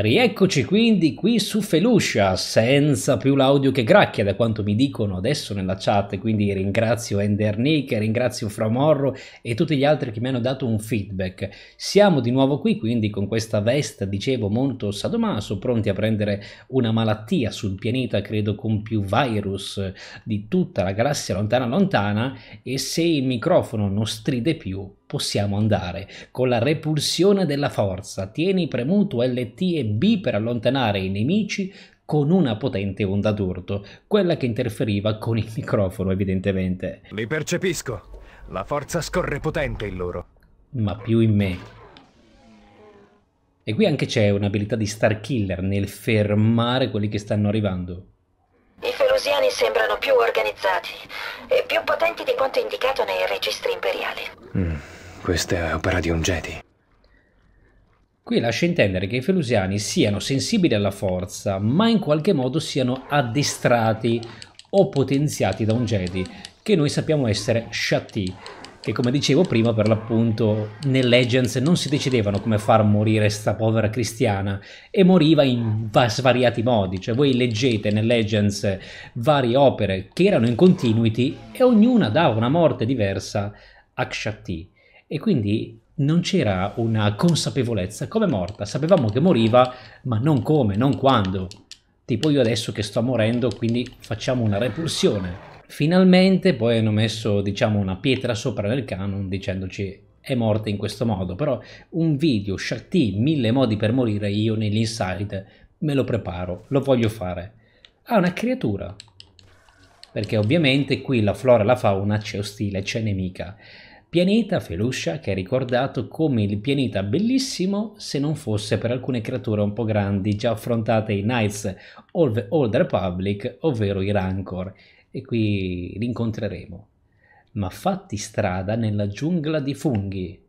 Rieccoci quindi qui su Feluscia, senza più l'audio che gracchia da quanto mi dicono adesso nella chat, quindi ringrazio Ender Nick, ringrazio Framorro e tutti gli altri che mi hanno dato un feedback. Siamo di nuovo qui quindi con questa veste, dicevo, molto sadomaso, pronti a prendere una malattia sul pianeta, credo con più virus di tutta la galassia lontana lontana e se il microfono non stride più possiamo andare. Con la repulsione della forza tieni premuto LT e B per allontanare i nemici con una potente onda d'urto, quella che interferiva con il microfono evidentemente. Li percepisco, la forza scorre potente in loro. Ma più in me. E qui anche c'è un'abilità di Star Killer nel fermare quelli che stanno arrivando. I felusiani sembrano più organizzati e più potenti di quanto indicato nei registri imperiali. Mm. Questa è opera di un Jedi. Qui lascia intendere che i felusiani siano sensibili alla forza, ma in qualche modo siano addestrati o potenziati da un Jedi, che noi sappiamo essere Shati, che come dicevo prima per l'appunto nelle Legends non si decidevano come far morire sta povera cristiana e moriva in svariati modi, cioè voi leggete nelle Legends varie opere che erano in continuity e ognuna dava una morte diversa a Shati e quindi non c'era una consapevolezza come morta, sapevamo che moriva, ma non come, non quando. Tipo io adesso che sto morendo, quindi facciamo una repulsione. Finalmente poi hanno messo, diciamo, una pietra sopra nel canon dicendoci è morta in questo modo, però un video Shakti, mille modi per morire, io nell'inside me lo preparo, lo voglio fare. Ah, una creatura. Perché ovviamente qui la flora e la fauna c'è ostile, c'è nemica pianeta Feluscia che è ricordato come il pianeta bellissimo se non fosse per alcune creature un po' grandi già affrontate in Knights of the Old Republic, ovvero i Rancor, e qui li incontreremo. Ma fatti strada nella giungla di funghi,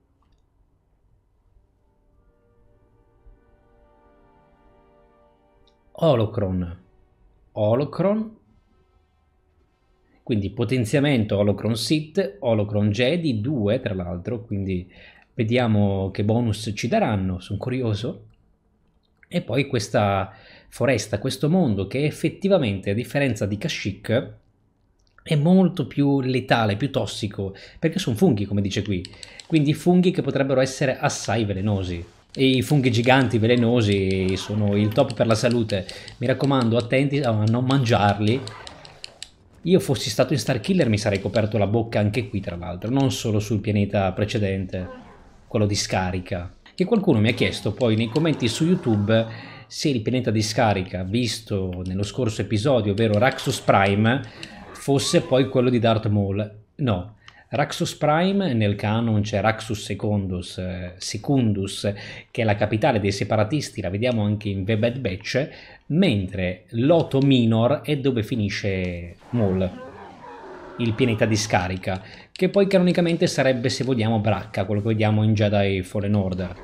Holocron. Holocron quindi potenziamento Holocron Sith, Holocron Jedi 2 tra l'altro, quindi vediamo che bonus ci daranno, sono curioso. E poi questa foresta, questo mondo che effettivamente a differenza di Kashyyyk è molto più letale, più tossico, perché sono funghi come dice qui, quindi funghi che potrebbero essere assai velenosi. E I funghi giganti velenosi sono il top per la salute, mi raccomando attenti a non mangiarli io fossi stato in Starkiller mi sarei coperto la bocca anche qui tra l'altro, non solo sul pianeta precedente, quello di Scarica. Che qualcuno mi ha chiesto poi nei commenti su YouTube se il pianeta di Scarica visto nello scorso episodio, ovvero Raxus Prime, fosse poi quello di Darth Maul. No, Raxus Prime nel canon c'è Raxus Secundus, eh, Secundus, che è la capitale dei separatisti, la vediamo anche in The Bad Batch, mentre Loto Minor è dove finisce Maul il pianeta di scarica, che poi canonicamente sarebbe, se vogliamo, Bracca, quello che vediamo in Jedi Fallen Order.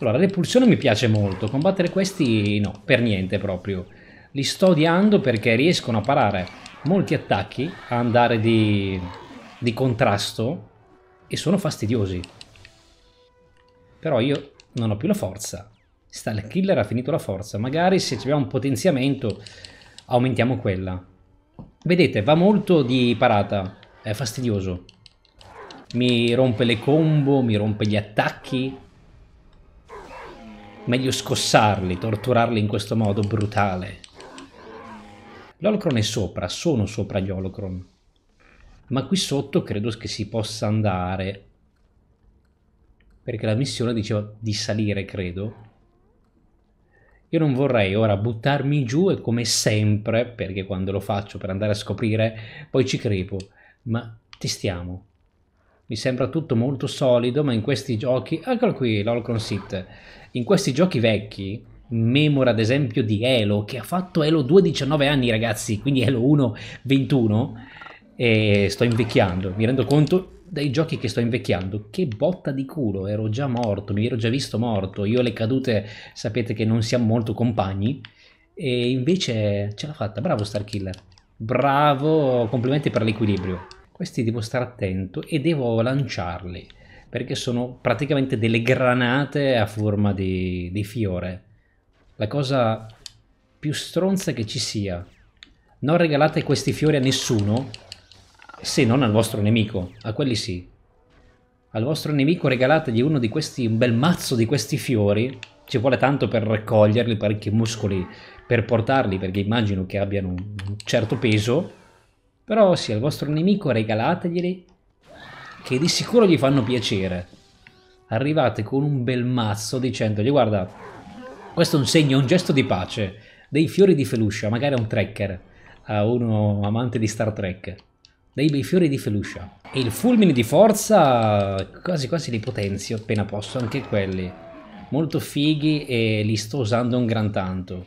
Allora, Repulsione mi piace molto, combattere questi no, per niente proprio. Li sto odiando perché riescono a parare molti attacchi, a andare di di contrasto e sono fastidiosi. Però io non ho più la forza. Star Killer ha finito la forza. Magari se abbiamo un potenziamento aumentiamo quella. Vedete, va molto di parata. È fastidioso. Mi rompe le combo, mi rompe gli attacchi. Meglio scossarli, torturarli in questo modo brutale. L'Holocron è sopra, sono sopra gli Holocron ma qui sotto credo che si possa andare perché la missione diceva di salire credo io non vorrei ora buttarmi giù e come sempre perché quando lo faccio per andare a scoprire poi ci crepo ma testiamo mi sembra tutto molto solido ma in questi giochi eccolo qui l'Holcron Sit in questi giochi vecchi memora ad esempio di Elo che ha fatto Elo 2 19 anni ragazzi quindi Elo 1 21 e sto invecchiando, mi rendo conto dai giochi che sto invecchiando, che botta di culo, ero già morto, mi ero già visto morto, io le cadute sapete che non siamo molto compagni e invece ce l'ha fatta, bravo Starkiller, bravo, complimenti per l'equilibrio, questi devo stare attento e devo lanciarli perché sono praticamente delle granate a forma di, di fiore, la cosa più stronza che ci sia, non regalate questi fiori a nessuno sì, non al vostro nemico, a quelli sì. Al vostro nemico regalategli uno di questi, un bel mazzo di questi fiori. Ci vuole tanto per raccoglierli, parecchi muscoli per portarli, perché immagino che abbiano un certo peso. Però sì, al vostro nemico regalateglieli, che di sicuro gli fanno piacere. Arrivate con un bel mazzo dicendogli, guarda, questo è un segno, un gesto di pace. Dei fiori di feluscia, magari a un trekker, a uno amante di Star Trek dei bei fiori di feluscia. E il fulmine di forza quasi quasi li potenzio appena posso, anche quelli. Molto fighi e li sto usando un gran tanto.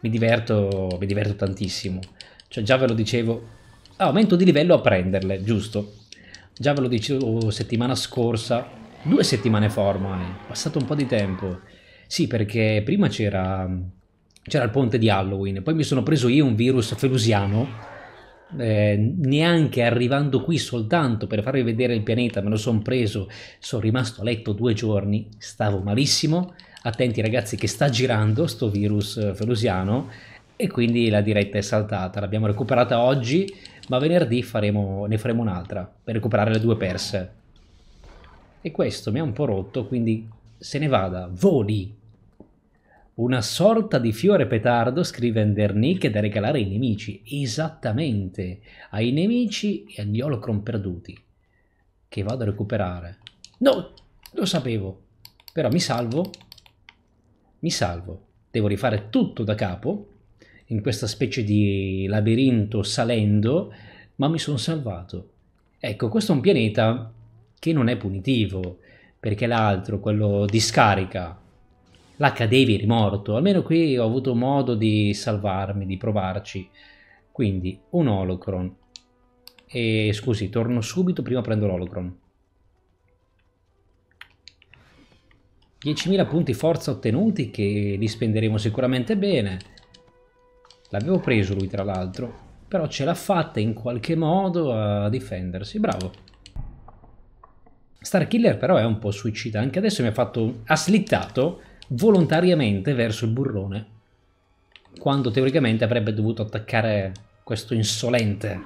Mi diverto, mi diverto tantissimo. Cioè già ve lo dicevo, ah, aumento di livello a prenderle, giusto. Già ve lo dicevo settimana scorsa, due settimane fa ormai, passato un po' di tempo. Sì, perché prima c'era il ponte di Halloween, poi mi sono preso io un virus felusiano eh, neanche arrivando qui soltanto per farvi vedere il pianeta, me lo sono preso, sono rimasto a letto due giorni, stavo malissimo, attenti ragazzi che sta girando sto virus felusiano eh, e quindi la diretta è saltata, l'abbiamo recuperata oggi, ma venerdì faremo, ne faremo un'altra per recuperare le due perse. E questo mi ha un po' rotto, quindi se ne vada, voli! Una sorta di fiore petardo, scrive Endernick, da regalare ai nemici. Esattamente, ai nemici e agli holocron perduti. Che vado a recuperare. No, lo sapevo. Però mi salvo. Mi salvo. Devo rifare tutto da capo, in questa specie di labirinto salendo, ma mi sono salvato. Ecco, questo è un pianeta che non è punitivo, perché l'altro, quello di scarica, l'H-Davy rimorto. Almeno qui ho avuto modo di salvarmi, di provarci. Quindi un holocron. E scusi, torno subito, prima prendo l'holocron. 10.000 punti forza ottenuti che li spenderemo sicuramente bene. L'avevo preso lui tra l'altro. Però ce l'ha fatta in qualche modo a difendersi. Bravo. Starkiller però è un po' suicida. Anche adesso mi ha fatto... Ha slittato volontariamente verso il burrone, quando teoricamente avrebbe dovuto attaccare questo insolente.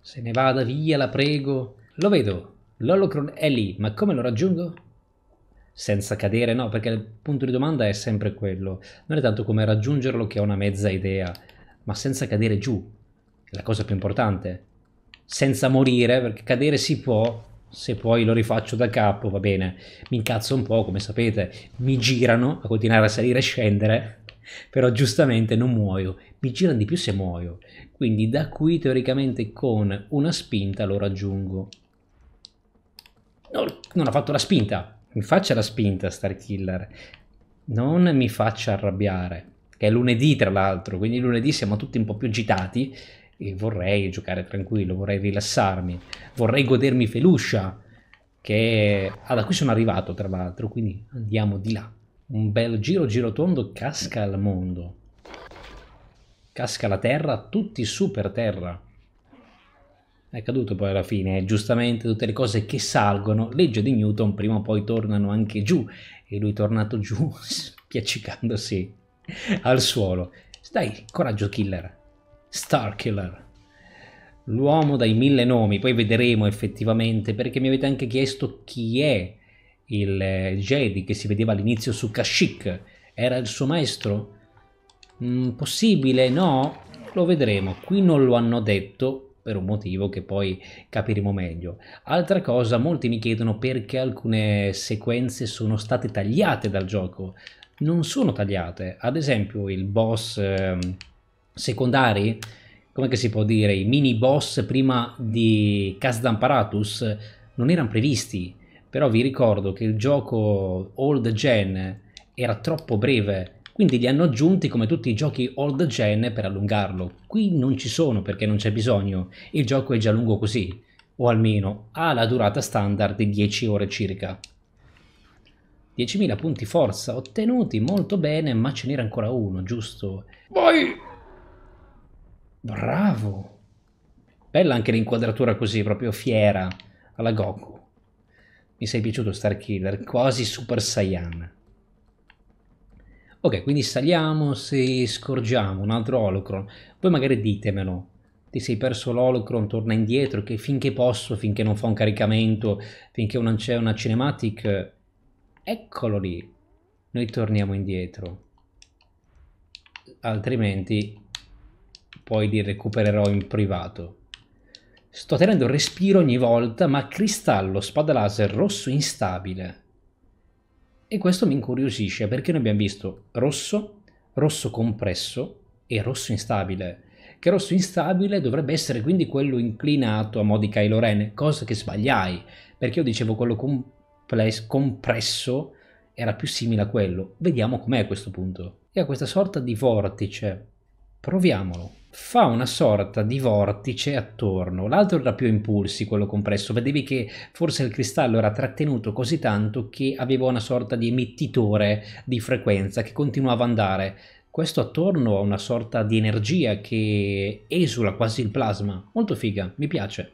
Se ne vada via, la prego. Lo vedo, l'Holocron è lì, ma come lo raggiungo? Senza cadere, no, perché il punto di domanda è sempre quello. Non è tanto come raggiungerlo che ho una mezza idea, ma senza cadere giù, è la cosa più importante. Senza morire, perché cadere si può, se poi lo rifaccio da capo va bene, mi incazzo un po', come sapete, mi girano a continuare a salire e scendere, però giustamente non muoio, mi girano di più se muoio, quindi da qui teoricamente con una spinta lo raggiungo. No, non ha fatto la spinta, mi faccia la spinta Starkiller, non mi faccia arrabbiare, che è lunedì tra l'altro, quindi lunedì siamo tutti un po' più agitati e vorrei giocare tranquillo, vorrei rilassarmi, vorrei godermi Feluscia, che ah, da qui sono arrivato tra l'altro, quindi andiamo di là. Un bel giro girotondo casca al mondo. Casca la terra, tutti su per terra. È caduto poi alla fine, eh. giustamente tutte le cose che salgono, legge di Newton, prima o poi tornano anche giù. E lui è tornato giù, spiaccicandosi al suolo. Dai, coraggio killer. Starkiller. L'uomo dai mille nomi, poi vedremo effettivamente perché mi avete anche chiesto chi è il Jedi che si vedeva all'inizio su Kashyyyk. Era il suo maestro? Mm, possibile? No? Lo vedremo. Qui non lo hanno detto per un motivo che poi capiremo meglio. Altra cosa, molti mi chiedono perché alcune sequenze sono state tagliate dal gioco. Non sono tagliate. Ad esempio il boss... Ehm, secondari, come si può dire, i mini boss prima di Kazdamparatus non erano previsti, però vi ricordo che il gioco old gen era troppo breve, quindi li hanno aggiunti come tutti i giochi old gen per allungarlo. Qui non ci sono perché non c'è bisogno, il gioco è già lungo così, o almeno ha la durata standard di 10 ore circa. 10.000 punti forza ottenuti molto bene, ma ce n'era ancora uno, giusto? Voi Bravo! Bella anche l'inquadratura così, proprio fiera, alla Goku. Mi sei piaciuto Starkiller, quasi Super Saiyan. Ok, quindi saliamo se scorgiamo un altro Holocron. Poi magari ditemelo, ti sei perso l'Holocron, torna indietro, che finché posso, finché non fa un caricamento, finché non c'è una cinematic, eccolo lì, noi torniamo indietro. Altrimenti poi li recupererò in privato. Sto tenendo respiro ogni volta, ma cristallo spada laser rosso instabile. E questo mi incuriosisce perché noi abbiamo visto rosso, rosso compresso e rosso instabile. Che rosso instabile dovrebbe essere quindi quello inclinato a modi Kylo Ren, cosa che sbagliai, perché io dicevo quello compresso era più simile a quello. Vediamo com'è a questo punto. E a questa sorta di vortice. Proviamolo fa una sorta di vortice attorno. L'altro era più impulsi, quello compresso. Vedevi che forse il cristallo era trattenuto così tanto che aveva una sorta di emettitore di frequenza che continuava ad andare. Questo attorno ha una sorta di energia che esula quasi il plasma. Molto figa, mi piace.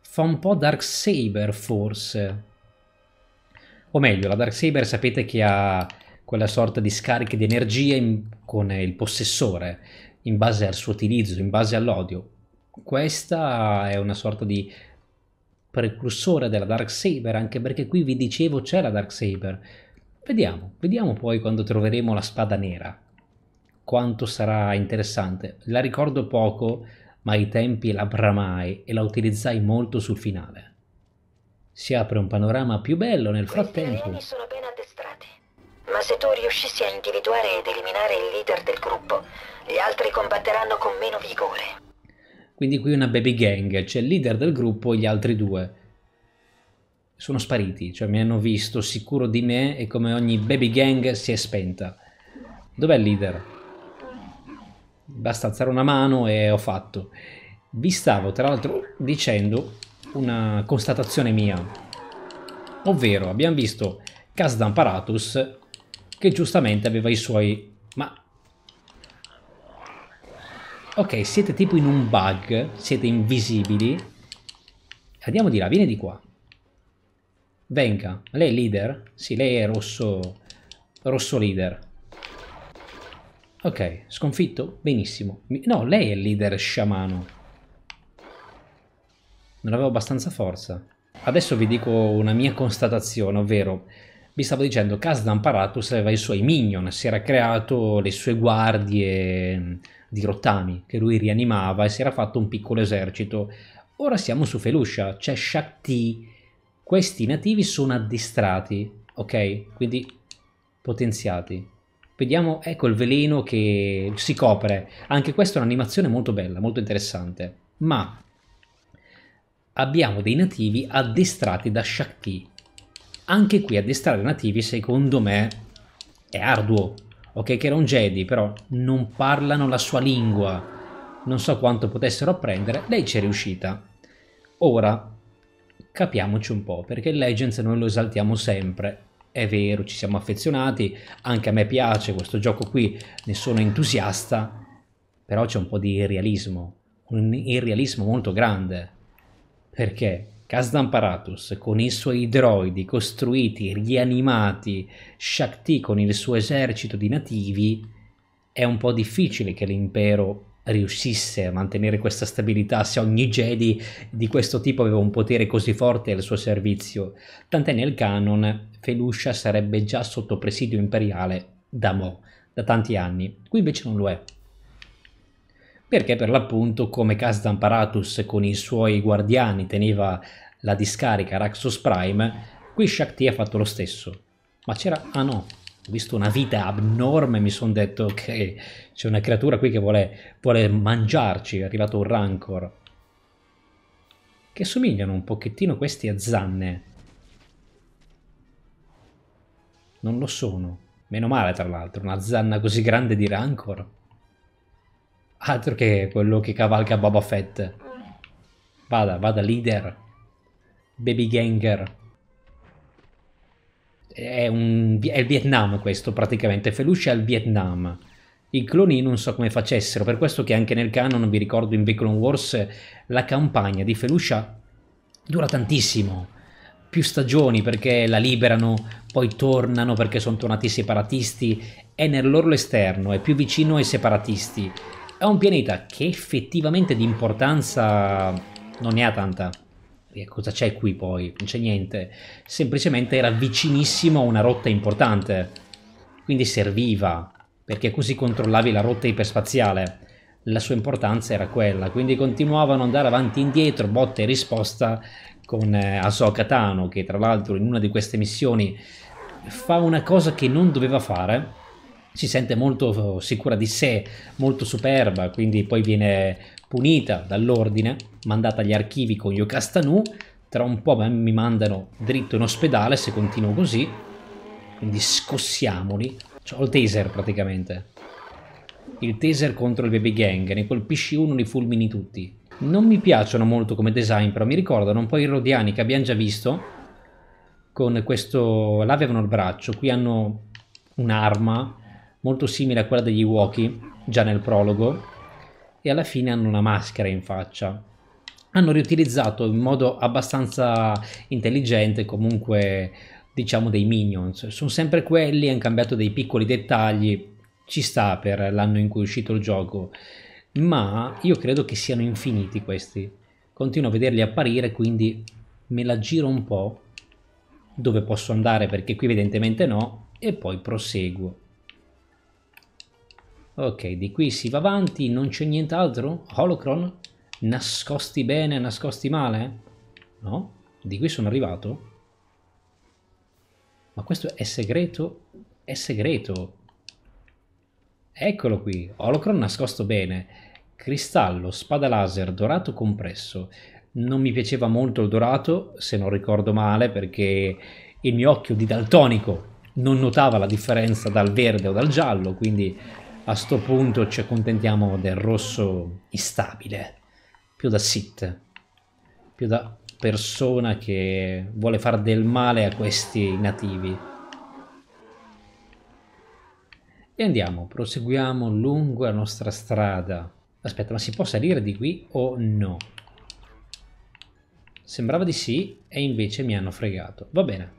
Fa un po' Dark Saber forse. O meglio, la Dark Saber sapete che ha quella sorta di scariche di energia in... con il possessore in base al suo utilizzo, in base all'odio. Questa è una sorta di precursore della Dark Saber, anche perché qui vi dicevo c'è la Dark Saber. Vediamo, vediamo poi quando troveremo la spada nera. Quanto sarà interessante. La ricordo poco, ma ai tempi la bramai e la utilizzai molto sul finale. Si apre un panorama più bello nel frattempo. Questi ma se tu riuscissi a individuare ed eliminare il leader del gruppo, gli altri combatteranno con meno vigore. Quindi qui una baby gang, c'è il leader del gruppo e gli altri due. Sono spariti, cioè mi hanno visto sicuro di me e come ogni baby gang si è spenta. Dov'è il leader? Basta alzare una mano e ho fatto. Vi stavo tra l'altro dicendo una constatazione mia. Ovvero abbiamo visto Casdan Paratus che giustamente aveva i suoi... Ma... Ok, siete tipo in un bug, siete invisibili. Andiamo di là, vieni di qua. Venga, lei è leader? Sì, lei è rosso... rosso leader. Ok, sconfitto? Benissimo. No, lei è il leader sciamano. Non avevo abbastanza forza. Adesso vi dico una mia constatazione, ovvero vi stavo dicendo, Kasdan Paratus aveva i suoi minion, si era creato le sue guardie mm, di rottami che lui rianimava e si era fatto un piccolo esercito. Ora siamo su Feluscia, c'è Shakti, questi nativi sono addestrati, ok? Quindi potenziati. Vediamo, ecco il veleno che si copre. Anche questa è un'animazione molto bella, molto interessante. Ma abbiamo dei nativi addestrati da Shakti. Anche qui addestrare nativi secondo me è arduo, ok che era un Jedi però non parlano la sua lingua, non so quanto potessero apprendere, lei ci è riuscita. Ora, capiamoci un po', perché Legends noi lo esaltiamo sempre, è vero, ci siamo affezionati, anche a me piace questo gioco qui, ne sono entusiasta, però c'è un po' di irrealismo, un irrealismo molto grande. Perché? Casdamparatus con i suoi droidi costruiti, rianimati, Shakti con il suo esercito di nativi, è un po' difficile che l'impero riuscisse a mantenere questa stabilità se ogni Jedi di questo tipo aveva un potere così forte al suo servizio. Tant'è nel canon, Feluscia sarebbe già sotto presidio imperiale da mo', da tanti anni. Qui invece non lo è perché per l'appunto come Kazdan Paratus con i suoi guardiani teneva la discarica Raxus Prime, qui Shakti ha fatto lo stesso. Ma c'era... ah no, ho visto una vita abnorme, mi sono detto che c'è una creatura qui che vuole, vuole mangiarci, è arrivato un rancor. Che somigliano un pochettino questi a zanne. Non lo sono. Meno male, tra l'altro, una zanna così grande di rancor. Altro che quello che cavalca Boba Fett. Vada, vada, leader. Baby Ganger. È, un, è il Vietnam questo praticamente, Felucia è il Vietnam. I cloni non so come facessero, per questo che anche nel canon, vi ricordo in The Clone Wars, la campagna di Felucia dura tantissimo, più stagioni perché la liberano, poi tornano perché sono tornati i separatisti, è nell'orlo esterno, è più vicino ai separatisti è un pianeta che effettivamente di importanza non ne ha tanta. E cosa c'è qui poi? Non c'è niente. Semplicemente era vicinissimo a una rotta importante. Quindi serviva, perché così controllavi la rotta iperspaziale la sua importanza era quella, quindi continuavano ad andare avanti e indietro, botte e risposta con eh, Ahsoka Tano, che tra l'altro in una di queste missioni fa una cosa che non doveva fare, si sente molto sicura di sé, molto superba, quindi poi viene punita dall'ordine, mandata agli archivi con Yokastanu, tra un po' mi mandano dritto in ospedale se continuo così, quindi scossiamoli, ho il taser praticamente. Il taser contro il baby gang, ne colpisci uno, li fulmini tutti. Non mi piacciono molto come design, però mi ricordano un po' i Rodiani che abbiamo già visto, con questo... là avevano il braccio, qui hanno un'arma molto simile a quella degli Woki, già nel prologo, e alla fine hanno una maschera in faccia. Hanno riutilizzato in modo abbastanza intelligente comunque diciamo dei minions, sono sempre quelli, hanno cambiato dei piccoli dettagli, ci sta per l'anno in cui è uscito il gioco, ma io credo che siano infiniti questi. Continuo a vederli apparire, quindi me la giro un po' dove posso andare perché qui evidentemente no e poi proseguo. Ok, di qui si va avanti, non c'è nient'altro? Holocron? Nascosti bene, nascosti male? No? Di qui sono arrivato? Ma questo è segreto? È segreto! Eccolo qui, Holocron nascosto bene. Cristallo, spada laser, dorato compresso. Non mi piaceva molto il dorato, se non ricordo male, perché il mio occhio di daltonico non notava la differenza dal verde o dal giallo, quindi a sto punto ci accontentiamo del rosso instabile, più da sit, più da persona che vuole far del male a questi nativi. E andiamo, proseguiamo lungo la nostra strada. Aspetta, ma si può salire di qui o no? Sembrava di sì e invece mi hanno fregato. Va bene,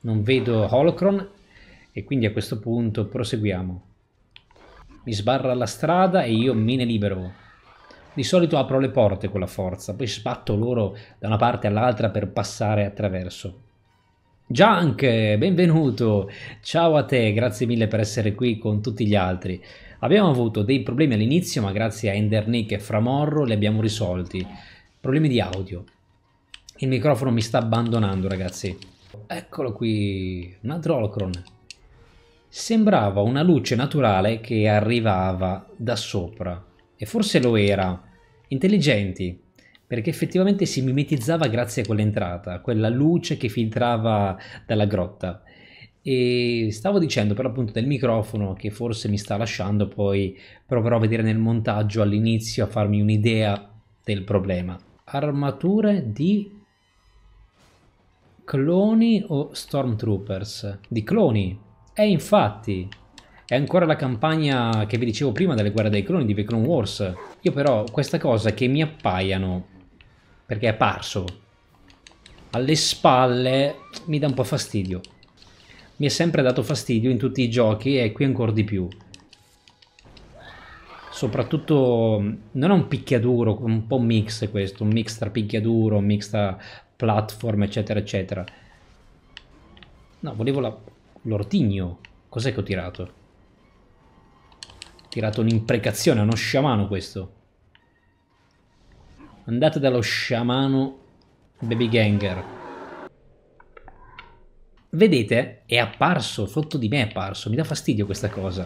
non vedo Holocron e quindi a questo punto proseguiamo mi sbarra la strada e io me ne libero. Di solito apro le porte con la forza, poi sbatto loro da una parte all'altra per passare attraverso. Junk, benvenuto! Ciao a te, grazie mille per essere qui con tutti gli altri. Abbiamo avuto dei problemi all'inizio, ma grazie a Endernick e Framorro li abbiamo risolti. Problemi di audio. Il microfono mi sta abbandonando, ragazzi. Eccolo qui, un altro Holocron. Sembrava una luce naturale che arrivava da sopra, e forse lo era. Intelligenti, perché effettivamente si mimetizzava grazie a quell'entrata, quella luce che filtrava dalla grotta. E stavo dicendo per l'appunto del microfono che forse mi sta lasciando, poi proverò a vedere nel montaggio all'inizio a farmi un'idea del problema. Armature di cloni o stormtroopers? Di cloni, e eh, infatti, è ancora la campagna che vi dicevo prima delle guerre dei cloni di The Clone Wars. Io però questa cosa che mi appaiano, perché è apparso, alle spalle mi dà un po' fastidio. Mi è sempre dato fastidio in tutti i giochi e qui ancora di più. Soprattutto non è un picchiaduro, un po' mix questo, un mix tra picchiaduro, un mix tra platform, eccetera, eccetera. No, volevo la L'ortigno. Cos'è che ho tirato? Ho tirato un'imprecazione, è uno sciamano questo. Andate dallo sciamano Baby Ganger. Vedete? È apparso, sotto di me è apparso. Mi dà fastidio questa cosa.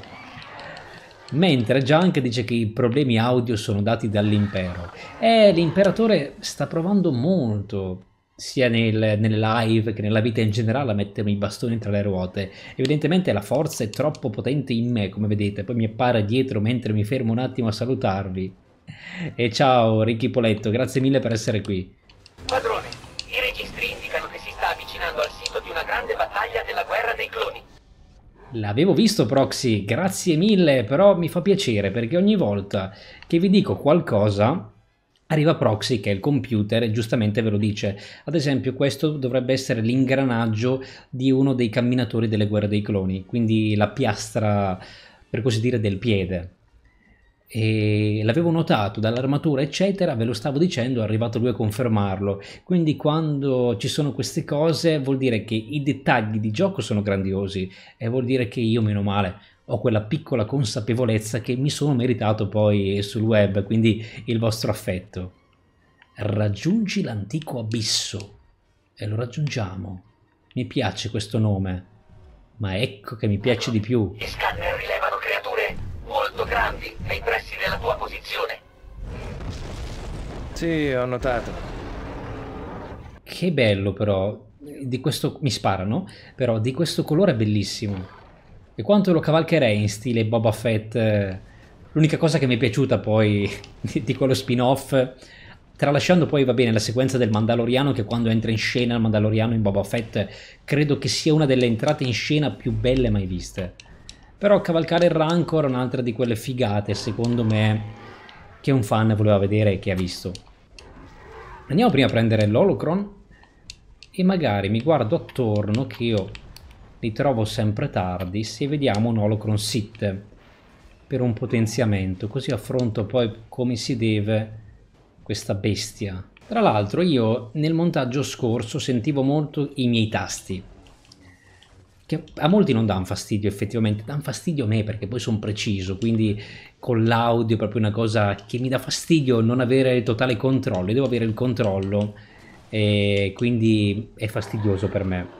Mentre Junk dice che i problemi audio sono dati dall'impero. Eh, l'imperatore sta provando molto sia nel, nelle live che nella vita in generale a mettermi i bastoni tra le ruote. Evidentemente la forza è troppo potente in me, come vedete, poi mi appare dietro mentre mi fermo un attimo a salutarvi. E ciao Ricky Poletto, grazie mille per essere qui. Padrone, i registri indicano che si sta avvicinando al sito di una grande battaglia della guerra dei cloni. L'avevo visto Proxy, grazie mille, però mi fa piacere perché ogni volta che vi dico qualcosa Arriva Proxy che è il computer e giustamente ve lo dice. Ad esempio questo dovrebbe essere l'ingranaggio di uno dei camminatori delle guerre dei cloni, quindi la piastra per così dire del piede. E l'avevo notato dall'armatura eccetera, ve lo stavo dicendo, è arrivato lui a confermarlo. Quindi quando ci sono queste cose vuol dire che i dettagli di gioco sono grandiosi e vuol dire che io meno male ho quella piccola consapevolezza che mi sono meritato poi sul web, quindi il vostro affetto. Raggiungi l'antico abisso e lo raggiungiamo. Mi piace questo nome, ma ecco che mi piace di più. Gli scanner rilevano creature molto grandi nei pressi della tua posizione. Sì, ho notato. Che bello però, di questo mi sparano, però di questo colore è bellissimo. E quanto lo cavalcherei in stile Boba Fett? L'unica cosa che mi è piaciuta poi di, di quello spin-off, tralasciando poi, va bene, la sequenza del Mandaloriano, che quando entra in scena il Mandaloriano in Boba Fett, credo che sia una delle entrate in scena più belle mai viste. Però cavalcare il Rancor è un'altra di quelle figate, secondo me, che un fan voleva vedere e che ha visto. Andiamo prima a prendere l'Holocron e magari mi guardo attorno che io li trovo sempre tardi se vediamo un holocron sit per un potenziamento così affronto poi come si deve questa bestia tra l'altro io nel montaggio scorso sentivo molto i miei tasti che a molti non danno fastidio effettivamente, danno fastidio a me perché poi sono preciso, quindi con l'audio è proprio una cosa che mi dà fastidio non avere il totale controllo, devo avere il controllo e quindi è fastidioso per me.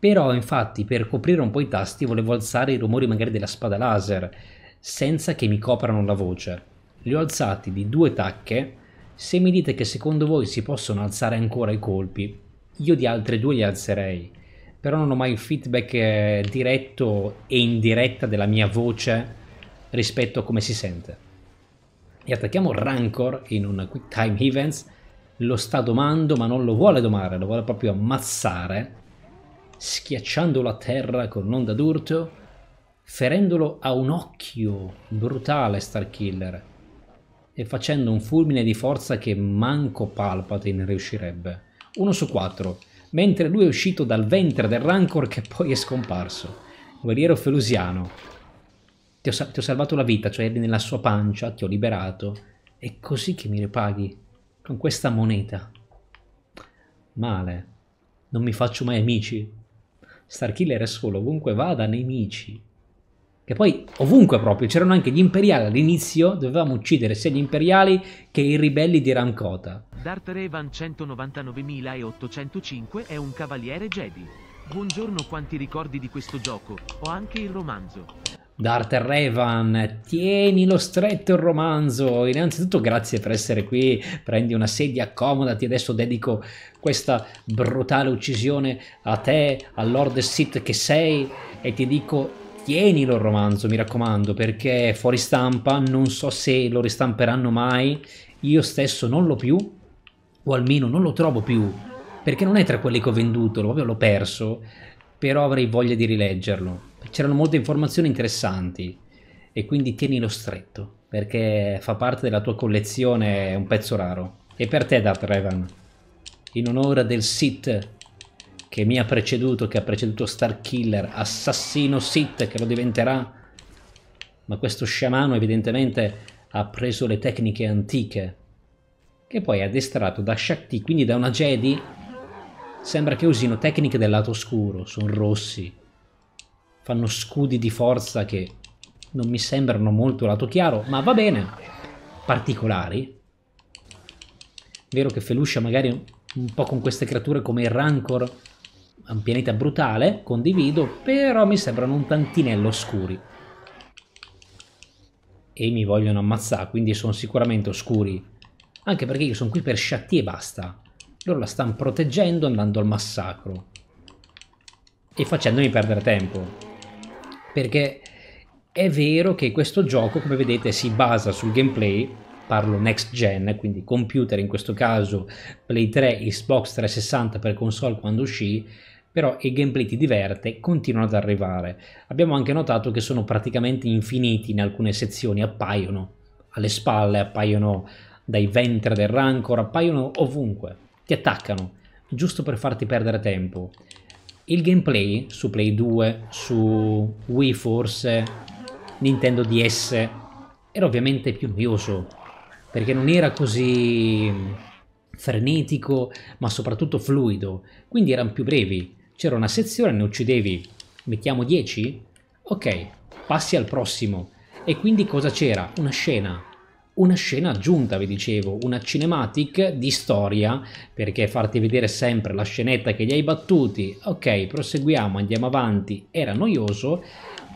Però infatti per coprire un po' i tasti volevo alzare i rumori magari della spada laser senza che mi coprano la voce. Li ho alzati di due tacche. Se mi dite che secondo voi si possono alzare ancora i colpi, io di altre due li alzerei. Però non ho mai il feedback eh, diretto e indiretta della mia voce rispetto a come si sente. E attacchiamo Rancor in un Quick Time Events. Lo sta domando, ma non lo vuole domare, lo vuole proprio ammazzare schiacciandolo a terra con un'onda d'urto, ferendolo a un occhio brutale Starkiller e facendo un fulmine di forza che manco Palpatine riuscirebbe. Uno su quattro, mentre lui è uscito dal ventre del Rancor che poi è scomparso. Guerriero Felusiano, ti ho, ti ho salvato la vita, cioè eri nella sua pancia, ti ho liberato. È così che mi ripaghi, con questa moneta. Male, non mi faccio mai amici, Starkiller è solo ovunque vada, nemici. Che poi ovunque proprio, c'erano anche gli imperiali all'inizio, dovevamo uccidere sia gli imperiali che i ribelli di Rancota Darth Revan 199805 è un cavaliere Jedi. Buongiorno quanti ricordi di questo gioco, ho anche il romanzo. Darter Revan, tienilo stretto il romanzo. Innanzitutto grazie per essere qui, prendi una sedia, accomodati, adesso dedico questa brutale uccisione a te, al Lord Sith che sei e ti dico tienilo il romanzo, mi raccomando, perché è fuori stampa, non so se lo ristamperanno mai, io stesso non l'ho più, o almeno non lo trovo più, perché non è tra quelli che ho venduto, l'ho perso, però avrei voglia di rileggerlo c'erano molte informazioni interessanti e quindi tienilo stretto perché fa parte della tua collezione, è un pezzo raro. E per te, da Trevan in onore del Sith che mi ha preceduto, che ha preceduto Starkiller, assassino Sith che lo diventerà, ma questo sciamano evidentemente ha preso le tecniche antiche, che poi è addestrato da Shakti, quindi da una Jedi, sembra che usino tecniche del lato oscuro, sono rossi, fanno scudi di forza che non mi sembrano molto lato chiaro, ma va bene, particolari. Vero che Feluscia magari un po' con queste creature come il Rancor è un pianeta brutale, condivido, però mi sembrano un tantinello oscuri. E mi vogliono ammazzare, quindi sono sicuramente oscuri. Anche perché io sono qui per sciatti e basta. Loro la stanno proteggendo andando al massacro. E facendomi perdere tempo perché è vero che questo gioco, come vedete, si basa sul gameplay, parlo next gen, quindi computer in questo caso, Play 3, Xbox 360 per console quando uscì, però il gameplay ti diverte, continuano ad arrivare. Abbiamo anche notato che sono praticamente infiniti in alcune sezioni, appaiono alle spalle, appaiono dai ventre del rancor, appaiono ovunque, ti attaccano, giusto per farti perdere tempo il gameplay su Play 2, su Wii forse, Nintendo DS, era ovviamente più noioso, perché non era così frenetico, ma soprattutto fluido, quindi erano più brevi. C'era una sezione, ne uccidevi, mettiamo 10? Ok, passi al prossimo. E quindi cosa c'era? Una scena, una scena aggiunta, vi dicevo, una cinematic di storia, perché farti vedere sempre la scenetta che gli hai battuti, ok, proseguiamo, andiamo avanti, era noioso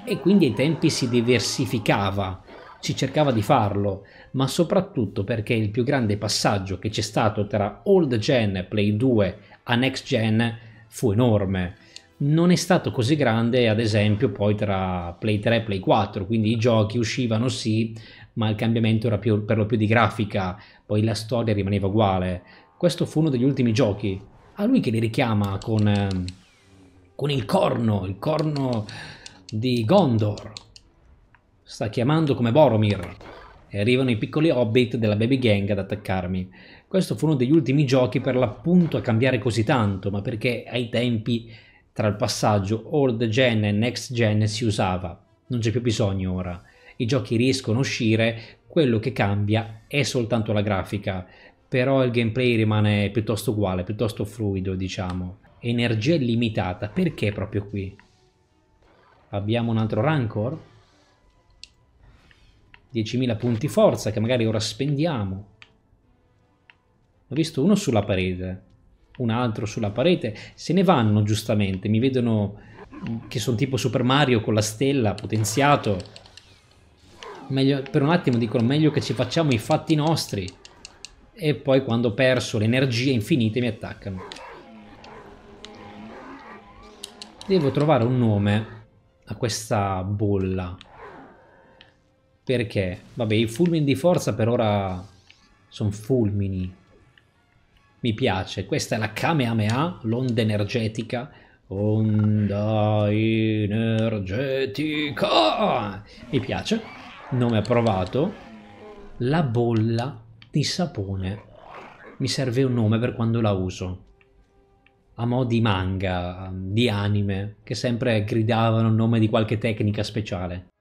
e quindi ai tempi si diversificava, si cercava di farlo, ma soprattutto perché il più grande passaggio che c'è stato tra old gen Play 2 a next gen fu enorme non è stato così grande ad esempio poi tra Play 3 e Play 4, quindi i giochi uscivano sì ma il cambiamento era più, per lo più di grafica, poi la storia rimaneva uguale. Questo fu uno degli ultimi giochi. A lui che li richiama con, ehm, con il corno, il corno di Gondor. Sta chiamando come Boromir. E arrivano i piccoli hobbit della Baby Gang ad attaccarmi. Questo fu uno degli ultimi giochi per l'appunto a cambiare così tanto, ma perché ai tempi tra il passaggio old gen e next gen si usava. Non c'è più bisogno ora i giochi riescono a uscire, quello che cambia è soltanto la grafica, però il gameplay rimane piuttosto uguale, piuttosto fluido diciamo. Energia illimitata, perché proprio qui? Abbiamo un altro Rancor? 10.000 punti forza che magari ora spendiamo. Ho visto uno sulla parete, un altro sulla parete, se ne vanno giustamente, mi vedono che sono tipo Super Mario con la stella potenziato meglio, per un attimo dicono meglio che ci facciamo i fatti nostri e poi quando ho perso le energie infinite mi attaccano. Devo trovare un nome a questa bolla. Perché? Vabbè, i fulmini di forza per ora sono fulmini. Mi piace. Questa è la Kamehameha, l'onda energetica. Onda energetica! Mi piace nome approvato, la bolla di sapone. Mi serve un nome per quando la uso. A mo' di manga, di anime, che sempre gridavano il nome di qualche tecnica speciale.